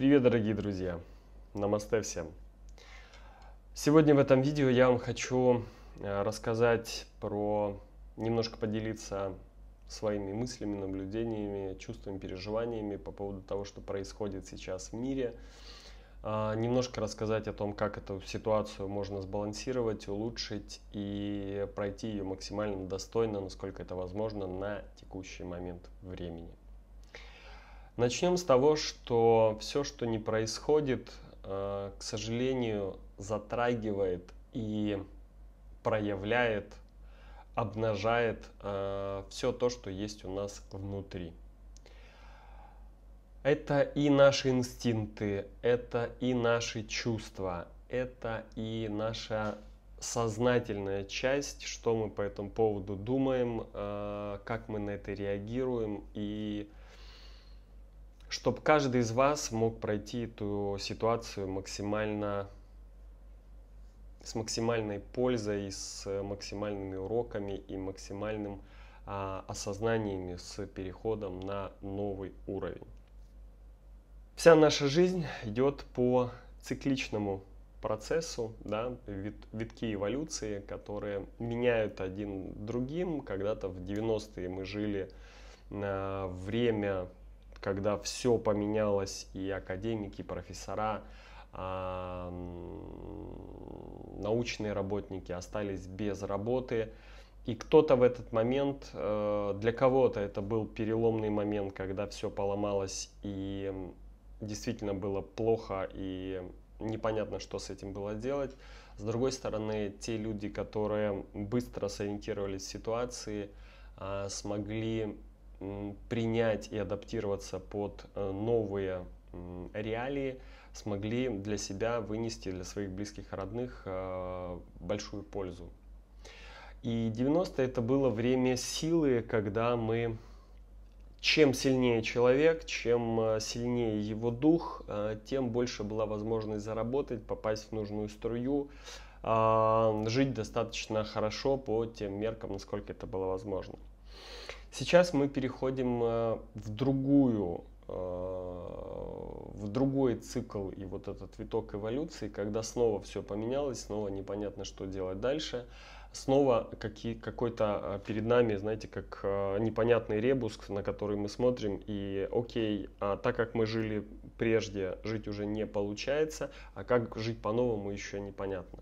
Привет, дорогие друзья! Намасте всем! Сегодня в этом видео я вам хочу э, рассказать про, немножко поделиться своими мыслями, наблюдениями, чувствами, переживаниями по поводу того, что происходит сейчас в мире. А, немножко рассказать о том, как эту ситуацию можно сбалансировать, улучшить и пройти ее максимально достойно, насколько это возможно, на текущий момент времени. Начнем с того, что все, что не происходит, э, к сожалению, затрагивает и проявляет, обнажает э, все то, что есть у нас внутри. Это и наши инстинкты, это и наши чувства, это и наша сознательная часть, что мы по этому поводу думаем, э, как мы на это реагируем и чтобы каждый из вас мог пройти эту ситуацию максимально с максимальной пользой, с максимальными уроками и максимальным а, осознаниями с переходом на новый уровень. Вся наша жизнь идет по цикличному процессу, да, вит, витки эволюции, которые меняют один другим. Когда-то в 90-е мы жили на время когда все поменялось, и академики, и профессора, а, научные работники остались без работы. И кто-то в этот момент, э, для кого-то это был переломный момент, когда все поломалось и действительно было плохо и непонятно, что с этим было делать. С другой стороны, те люди, которые быстро сориентировались в ситуации, а, смогли принять и адаптироваться под э, новые реалии, смогли для себя вынести, для своих близких и родных э, большую пользу. И 90-е это было время силы, когда мы чем сильнее человек, чем э, сильнее его дух, тем больше была возможность заработать, попасть в нужную струю, а, жить достаточно хорошо по тем меркам, насколько это было возможно. Сейчас мы переходим э, в другую э, в другой цикл и вот этот виток эволюции, когда снова все поменялось, снова непонятно, что делать дальше, снова какой-то э, перед нами, знаете, как непонятный ребус, на который мы смотрим, и окей, а так как мы жили прежде, жить уже не получается, а как жить по-новому еще непонятно.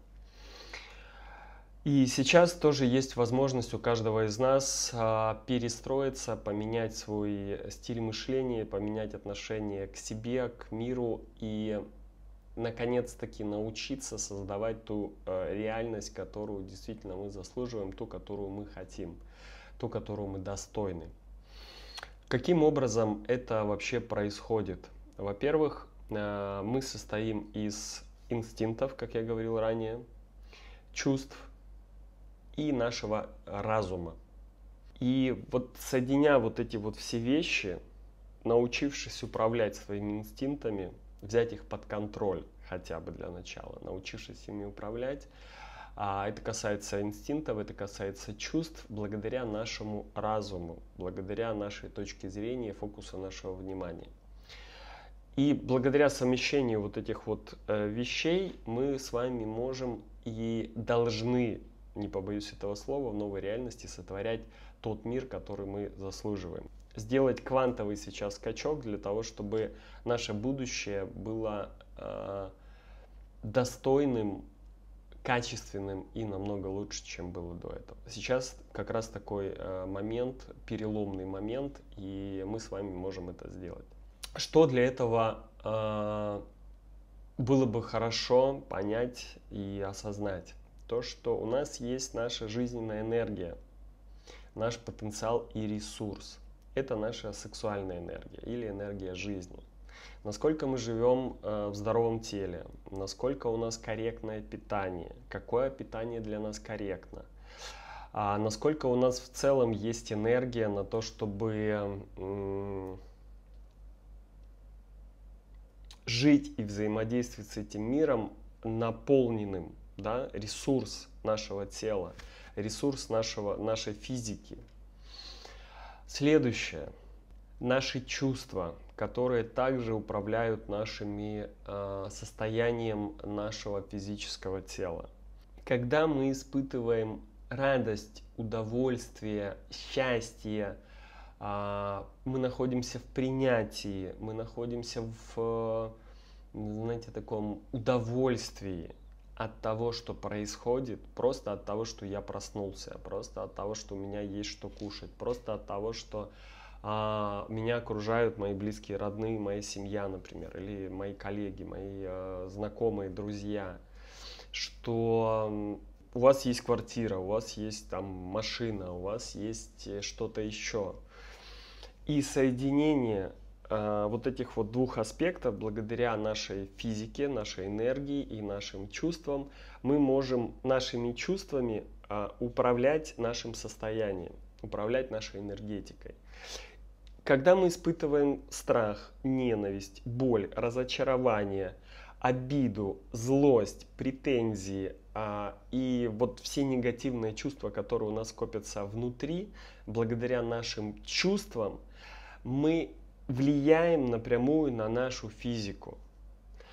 И сейчас тоже есть возможность у каждого из нас а, перестроиться, поменять свой стиль мышления, поменять отношение к себе, к миру и наконец-таки научиться создавать ту э, реальность, которую действительно мы заслуживаем, ту, которую мы хотим, ту, которую мы достойны. Каким образом это вообще происходит? Во-первых, э, мы состоим из инстинктов, как я говорил ранее, чувств, и нашего разума. И вот соединяя вот эти вот все вещи, научившись управлять своими инстинктами, взять их под контроль хотя бы для начала, научившись ими управлять, а это касается инстинктов, это касается чувств, благодаря нашему разуму, благодаря нашей точке зрения, фокуса нашего внимания. И благодаря совмещению вот этих вот э, вещей мы с вами можем и должны не побоюсь этого слова, в новой реальности сотворять тот мир, который мы заслуживаем. Сделать квантовый сейчас скачок для того, чтобы наше будущее было э, достойным, качественным и намного лучше, чем было до этого. Сейчас как раз такой э, момент, переломный момент, и мы с вами можем это сделать. Что для этого э, было бы хорошо понять и осознать? то, что у нас есть наша жизненная энергия, наш потенциал и ресурс. Это наша сексуальная энергия или энергия жизни. Насколько мы живем э, в здоровом теле, насколько у нас корректное питание, какое питание для нас корректно, а насколько у нас в целом есть энергия на то, чтобы жить и взаимодействовать с этим миром наполненным да, ресурс нашего тела, ресурс нашего, нашей физики. Следующее. Наши чувства, которые также управляют нашими э, состоянием нашего физического тела. Когда мы испытываем радость, удовольствие, счастье, э, мы находимся в принятии, мы находимся в, знаете, таком удовольствии, от того, что происходит, просто от того, что я проснулся, просто от того, что у меня есть что кушать, просто от того, что а, меня окружают мои близкие, родные, моя семья, например, или мои коллеги, мои а, знакомые, друзья, что у вас есть квартира, у вас есть там машина, у вас есть э, что-то еще. И соединение Э, вот этих вот двух аспектов, благодаря нашей физике, нашей энергии и нашим чувствам, мы можем нашими чувствами э, управлять нашим состоянием, управлять нашей энергетикой. Когда мы испытываем страх, ненависть, боль, разочарование, обиду, злость, претензии а, и вот все негативные чувства, которые у нас копятся внутри, благодаря нашим чувствам, мы влияем напрямую на нашу физику.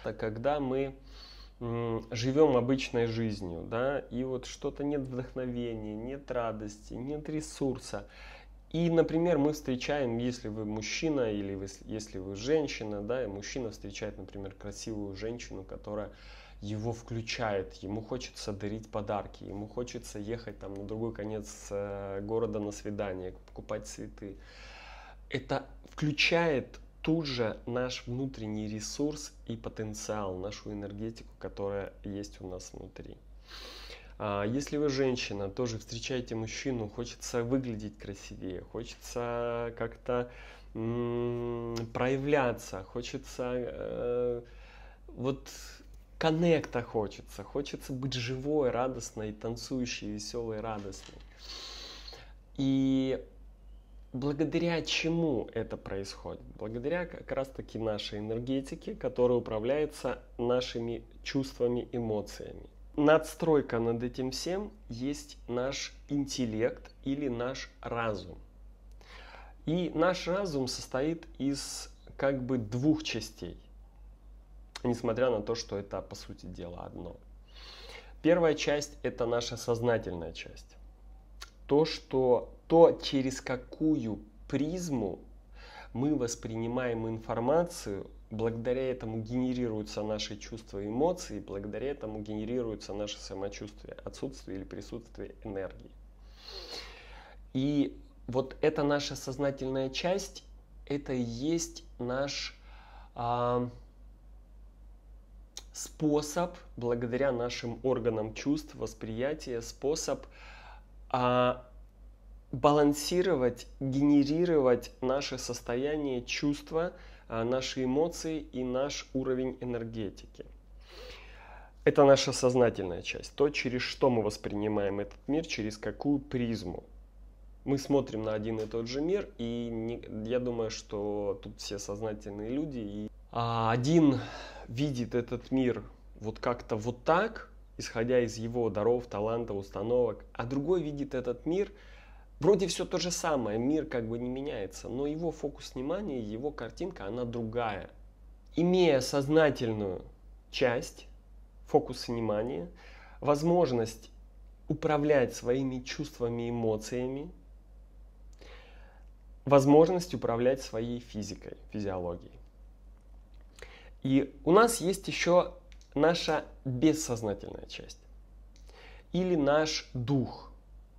Это когда мы живем обычной жизнью, да, и вот что-то нет вдохновения, нет радости, нет ресурса. И, например, мы встречаем, если вы мужчина или вы, если вы женщина, да, и мужчина встречает, например, красивую женщину, которая его включает, ему хочется дарить подарки, ему хочется ехать там на другой конец э, города на свидание, покупать цветы это включает тут же наш внутренний ресурс и потенциал, нашу энергетику, которая есть у нас внутри. А, если вы женщина, тоже встречаете мужчину, хочется выглядеть красивее, хочется как-то проявляться, хочется э, вот коннекта хочется, хочется быть живой, радостной, танцующей, веселой, радостной. И благодаря чему это происходит? Благодаря как раз-таки нашей энергетике, которая управляется нашими чувствами, эмоциями. Надстройка над этим всем есть наш интеллект или наш разум. И наш разум состоит из как бы двух частей, несмотря на то, что это по сути дела одно. Первая часть – это наша сознательная часть. То, что то, через какую призму мы воспринимаем информацию, благодаря этому генерируются наши чувства и эмоции, благодаря этому генерируется наше самочувствие, отсутствие или присутствие энергии. И вот эта наша сознательная часть, это и есть наш а, способ, благодаря нашим органам чувств, восприятия, способ а, балансировать, генерировать наше состояние, чувства, а, наши эмоции и наш уровень энергетики. Это наша сознательная часть, то, через что мы воспринимаем этот мир, через какую призму. Мы смотрим на один и тот же мир, и не, я думаю, что тут все сознательные люди. И, а один видит этот мир вот как-то вот так, исходя из его даров, таланта, установок, а другой видит этот мир – Вроде все то же самое, мир как бы не меняется, но его фокус внимания, его картинка, она другая. Имея сознательную часть, фокус внимания, возможность управлять своими чувствами и эмоциями, возможность управлять своей физикой, физиологией. И у нас есть еще наша бессознательная часть или наш дух –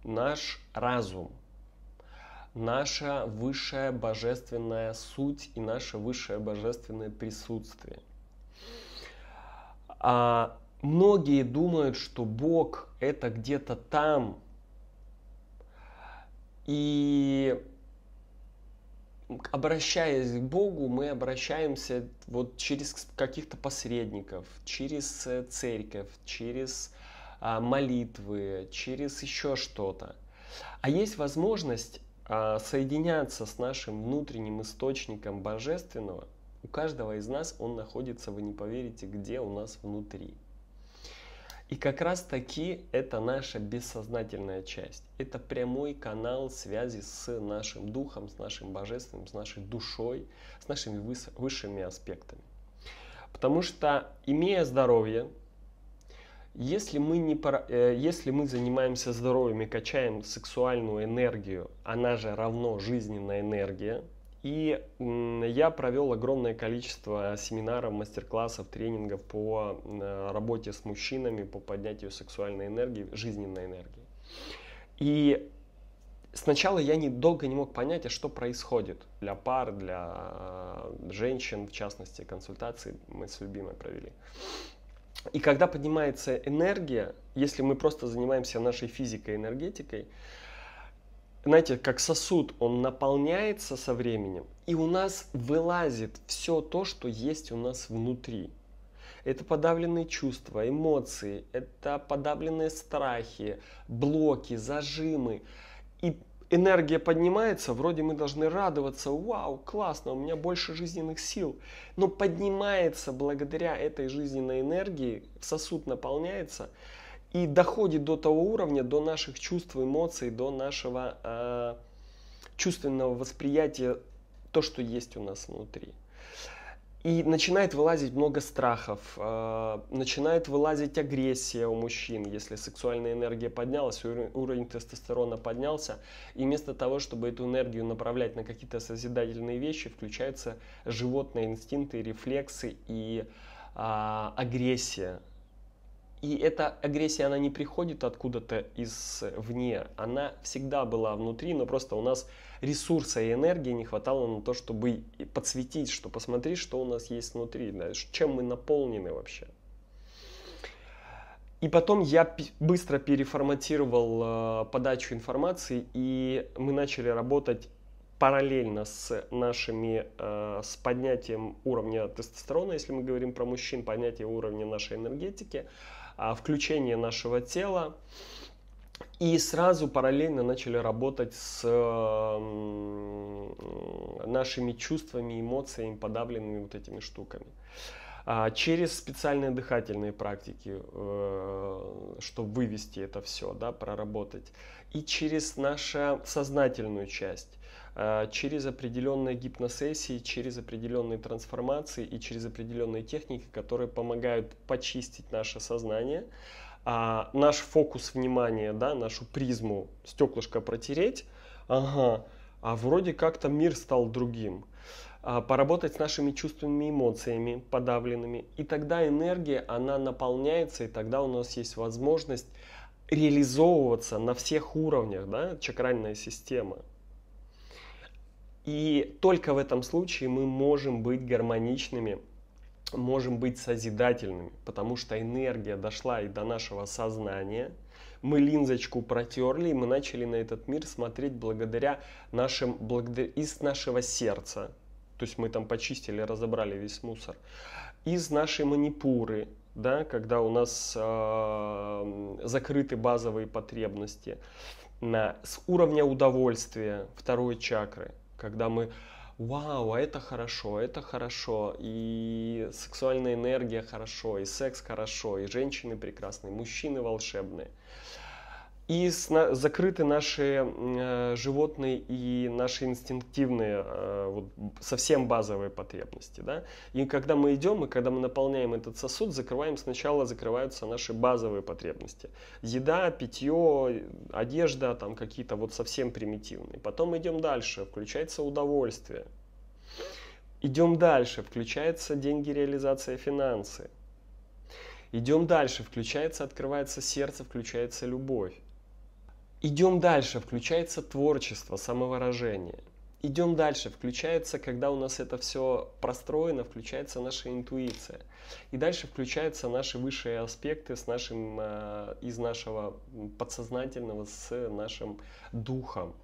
наш разум, наша высшая божественная суть и наше высшее божественное присутствие. А многие думают, что Бог это где-то там. И обращаясь к Богу, мы обращаемся вот через каких-то посредников, через э, церковь, через а, молитвы, через еще что-то. А есть возможность а, соединяться с нашим внутренним источником божественного. У каждого из нас он находится, вы не поверите, где у нас внутри. И как раз таки это наша бессознательная часть. Это прямой канал связи с нашим духом, с нашим божественным, с нашей душой, с нашими высшими аспектами. Потому что, имея здоровье, если мы, не, э, если мы занимаемся здоровьем и качаем сексуальную энергию, она же равно жизненная энергия, и я провел огромное количество семинаров, мастер-классов, тренингов по э, работе с мужчинами, по поднятию сексуальной энергии, жизненной энергии. И сначала я недолго не мог понять, а что происходит для пар, для э, женщин, в частности, консультации мы с любимой провели. И когда поднимается энергия, если мы просто занимаемся нашей физикой, энергетикой, знаете, как сосуд, он наполняется со временем, и у нас вылазит все то, что есть у нас внутри. Это подавленные чувства, эмоции, это подавленные страхи, блоки, зажимы. И энергия поднимается, вроде мы должны радоваться, вау, классно, у меня больше жизненных сил. Но поднимается благодаря этой жизненной энергии, сосуд наполняется и доходит до того уровня, до наших чувств, эмоций, до нашего э, чувственного восприятия то, что есть у нас внутри. И начинает вылазить много страхов, э, начинает вылазить агрессия у мужчин, если сексуальная энергия поднялась, уровень, тестостерона поднялся, и вместо того, чтобы эту энергию направлять на какие-то созидательные вещи, включаются животные инстинкты, рефлексы и э, агрессия и эта агрессия, она не приходит откуда-то извне, она всегда была внутри, но просто у нас ресурса и энергии не хватало на то, чтобы подсветить, что посмотри, что у нас есть внутри, да, чем мы наполнены вообще. И потом я быстро переформатировал э, подачу информации, и мы начали работать параллельно с нашими, э, с поднятием уровня тестостерона, если мы говорим про мужчин, поднятие уровня нашей энергетики, а, включение нашего тела. И сразу параллельно начали работать с э, нашими чувствами, эмоциями, подавленными вот этими штуками. А, через специальные дыхательные практики, э, чтобы вывести это все, да, проработать. И через нашу сознательную часть Э, через определенные гипносессии, через определенные трансформации и через определенные техники, которые помогают почистить наше сознание, а, наш фокус внимания, да, нашу призму, стеклышко протереть, ага, а вроде как-то мир стал другим а, поработать с нашими чувственными эмоциями, подавленными. И тогда энергия, она наполняется, и тогда у нас есть возможность реализовываться на всех уровнях, да, чакральная система – и только в этом случае мы можем быть гармоничными, можем быть созидательными, потому что энергия дошла и до нашего сознания. Мы линзочку протерли, и мы начали на этот мир смотреть благодаря нашим, благодаря, из нашего сердца. То есть мы там почистили, разобрали весь мусор. Из нашей манипуры, да, когда у нас э, закрыты базовые потребности. На, с уровня удовольствия второй чакры – когда мы вау, а это хорошо, это хорошо, и сексуальная энергия хорошо, и секс хорошо, и женщины прекрасные, и мужчины волшебные и сна- закрыты наши э, животные и наши инстинктивные, э, вот, совсем базовые потребности. Да? И когда мы идем, и когда мы наполняем этот сосуд, закрываем сначала, закрываются наши базовые потребности. Еда, питье, одежда, там какие-то вот совсем примитивные. Потом идем дальше, включается удовольствие. Идем дальше, включаются деньги, реализация, финансы. Идем дальше, включается, открывается сердце, включается любовь. Идем дальше, включается творчество, самовыражение. Идем дальше, включается, когда у нас это все простроено, включается наша интуиция. И дальше включаются наши высшие аспекты с нашим, э, из нашего подсознательного, с нашим духом.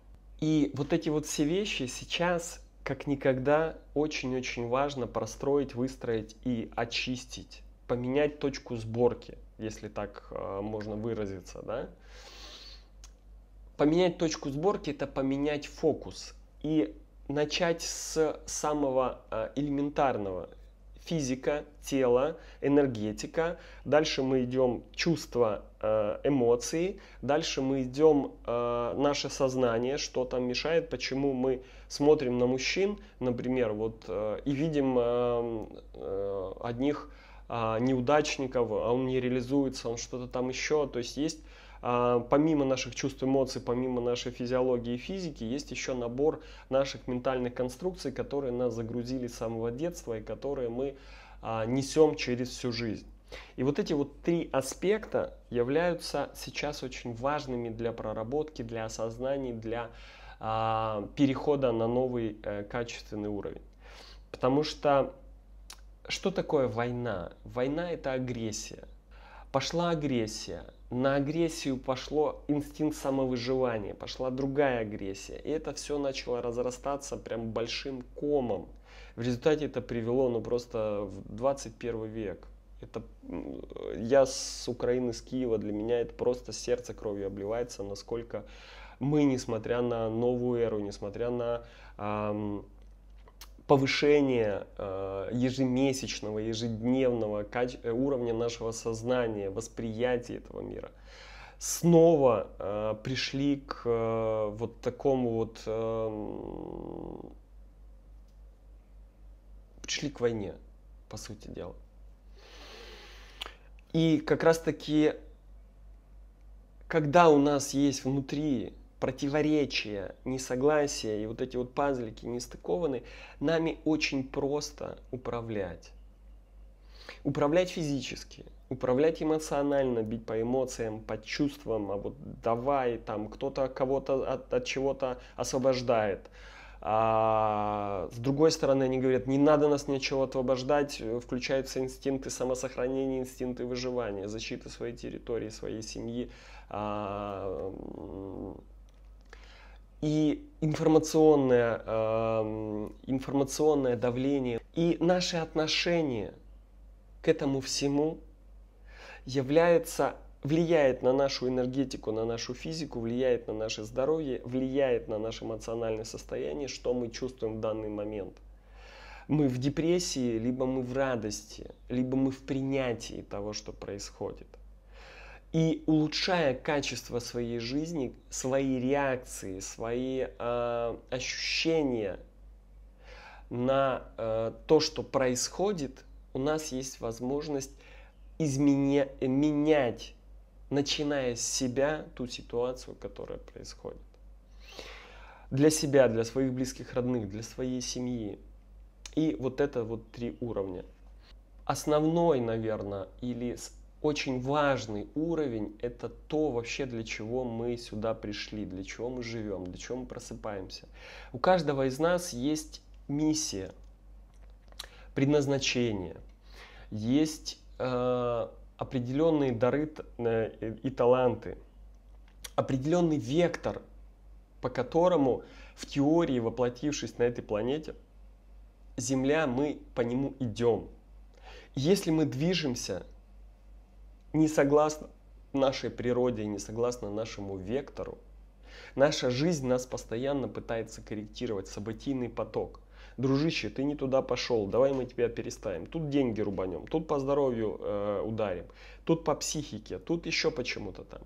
И вот эти вот все вещи сейчас, как никогда, очень-очень важно простроить, выстроить и очистить, поменять точку сборки, если так э, можно выразиться, да? Поменять точку сборки – это поменять фокус и начать с самого а, элементарного физика, тела, энергетика. Дальше мы идем чувства, а, эмоции. Дальше мы идем а, наше сознание, что там мешает, почему мы смотрим на мужчин, например, вот и видим одних неудачников, а он не реализуется, он что-то там еще. То есть есть а, помимо наших чувств, эмоций, помимо нашей физиологии и физики, есть еще набор наших ментальных конструкций, которые нас загрузили с самого детства и которые мы а, несем через всю жизнь. И вот эти вот три аспекта являются сейчас очень важными для проработки, для осознания, для а, перехода на новый э, качественный уровень. Потому что что такое война? Война это агрессия. Пошла агрессия, на агрессию пошло инстинкт самовыживания, пошла другая агрессия. И это все начало разрастаться прям большим комом. В результате это привело ну просто в 21 век. Это я с Украины, с Киева, для меня это просто сердце кровью обливается, насколько мы, несмотря на новую эру, несмотря на эм, повышение э, ежемесячного, ежедневного э, уровня нашего сознания, восприятия этого мира, снова э, пришли к э, вот такому вот... Э, пришли к войне, по сути дела. И как раз-таки, когда у нас есть внутри противоречия, несогласия и вот эти вот пазлики не стыкованы, нами очень просто управлять. Управлять физически, управлять эмоционально, бить по эмоциям, по чувствам, а вот давай там кто-то кого-то от, от чего-то освобождает. А с другой стороны, они говорят, не надо нас ни от чего освобождать, включаются инстинкты самосохранения, инстинкты выживания, защиты своей территории, своей семьи, а, и информационное, э, информационное давление, и наше отношение к этому всему является, влияет на нашу энергетику, на нашу физику, влияет на наше здоровье, влияет на наше эмоциональное состояние, что мы чувствуем в данный момент. Мы в депрессии, либо мы в радости, либо мы в принятии того, что происходит и улучшая качество своей жизни, свои реакции, свои э, ощущения на э, то, что происходит, у нас есть возможность изменя- менять, начиная с себя, ту ситуацию, которая происходит. Для себя, для своих близких родных, для своей семьи. И вот это вот три уровня. Основной, наверное, или очень важный уровень – это то вообще, для чего мы сюда пришли, для чего мы живем, для чего мы просыпаемся. У каждого из нас есть миссия, предназначение, есть э, определенные дары э, и таланты, определенный вектор, по которому в теории, воплотившись на этой планете, Земля, мы по нему идем. Если мы движемся не согласно нашей природе, не согласно нашему вектору. Наша жизнь нас постоянно пытается корректировать, событийный поток. Дружище, ты не туда пошел, давай мы тебя переставим. Тут деньги рубанем, тут по здоровью э, ударим, тут по психике, тут еще почему-то там.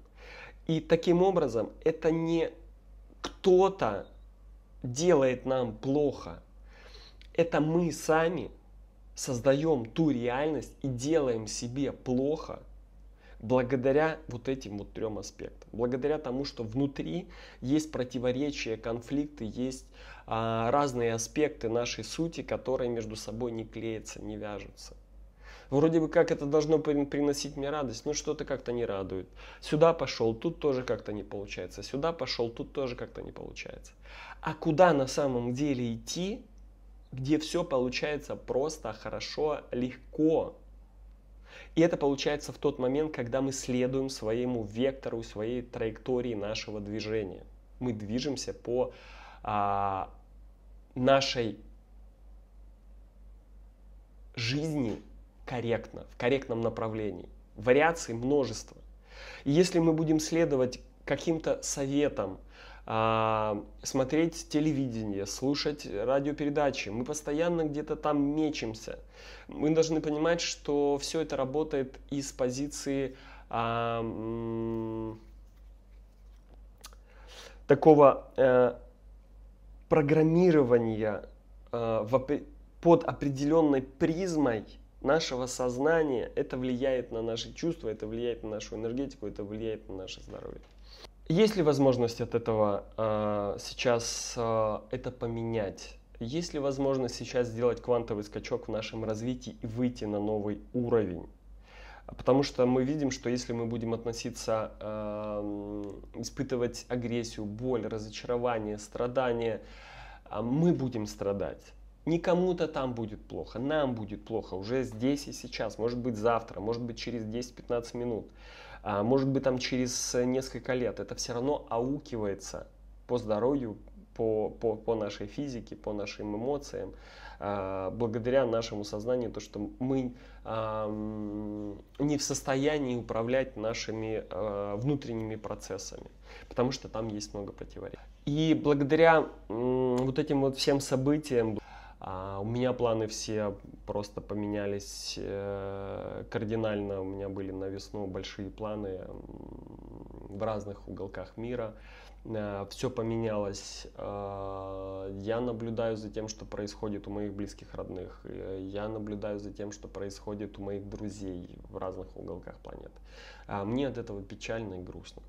И таким образом это не кто-то делает нам плохо, это мы сами создаем ту реальность и делаем себе плохо благодаря вот этим вот трем аспектам. Благодаря тому, что внутри есть противоречия, конфликты, есть а, разные аспекты нашей сути, которые между собой не клеятся, не вяжутся. Вроде бы как это должно приносить мне радость, но что-то как-то не радует. Сюда пошел, тут тоже как-то не получается. Сюда пошел, тут тоже как-то не получается. А куда на самом деле идти, где все получается просто, хорошо, легко, и это получается в тот момент, когда мы следуем своему вектору, своей траектории нашего движения. Мы движемся по а, нашей жизни корректно, в корректном направлении. Вариаций множество. И если мы будем следовать каким-то советам, а, смотреть телевидение, слушать радиопередачи. Мы постоянно где-то там мечемся. Мы должны понимать, что все это работает из позиции а, такого а, программирования а, в, под определенной призмой нашего сознания. Это влияет на наши чувства, это влияет на нашу энергетику, это влияет на наше здоровье. Есть ли возможность от этого э, сейчас э, это поменять? Есть ли возможность сейчас сделать квантовый скачок в нашем развитии и выйти на новый уровень? Потому что мы видим, что если мы будем относиться, э, испытывать агрессию, боль, разочарование, страдание, э, а мы будем страдать. Не кому-то там будет плохо, нам будет плохо уже здесь и сейчас, может быть завтра, может быть через 10-15 минут. А, может быть там через э, несколько лет это все равно аукивается по здоровью, по, по, по нашей физике, по нашим эмоциям, а, благодаря нашему сознанию, то, что мы а, не в состоянии управлять нашими а, внутренними процессами, потому что там есть много противоречий. И благодаря м, вот этим вот всем событиям а, у меня планы все просто поменялись э, кардинально. У меня были на весну большие планы в разных уголках мира. Э, все поменялось. Э, я наблюдаю за тем, что происходит у моих близких родных. Я наблюдаю за тем, что происходит у моих друзей в разных уголках планеты. А мне от этого печально и грустно.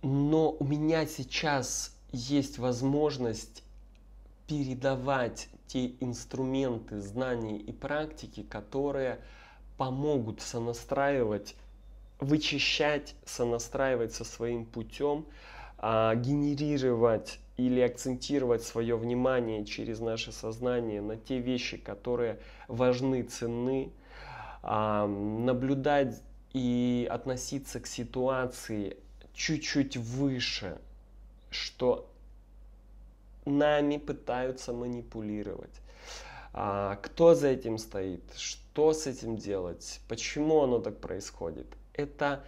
Но у меня сейчас есть возможность передавать те инструменты, знания и практики, которые помогут сонастраивать, вычищать, сонастраивать со своим путем, а, генерировать или акцентировать свое внимание через наше сознание на те вещи, которые важны, ценны, а, наблюдать и относиться к ситуации чуть-чуть выше, что нами пытаются манипулировать. А, кто за этим стоит? Что с этим делать? Почему оно так происходит? Это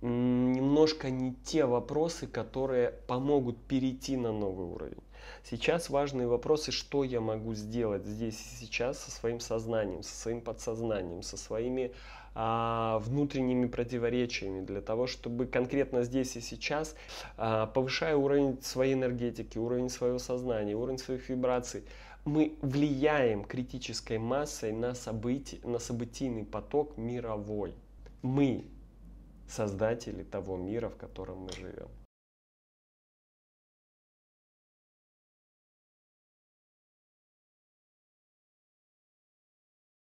немножко не те вопросы, которые помогут перейти на новый уровень. Сейчас важные вопросы, что я могу сделать здесь и сейчас со своим сознанием, со своим подсознанием, со своими а, внутренними противоречиями, для того, чтобы конкретно здесь и сейчас, а, повышая уровень своей энергетики, уровень своего сознания, уровень своих вибраций, мы влияем критической массой на, событий, на событийный поток мировой. Мы создатели того мира, в котором мы живем.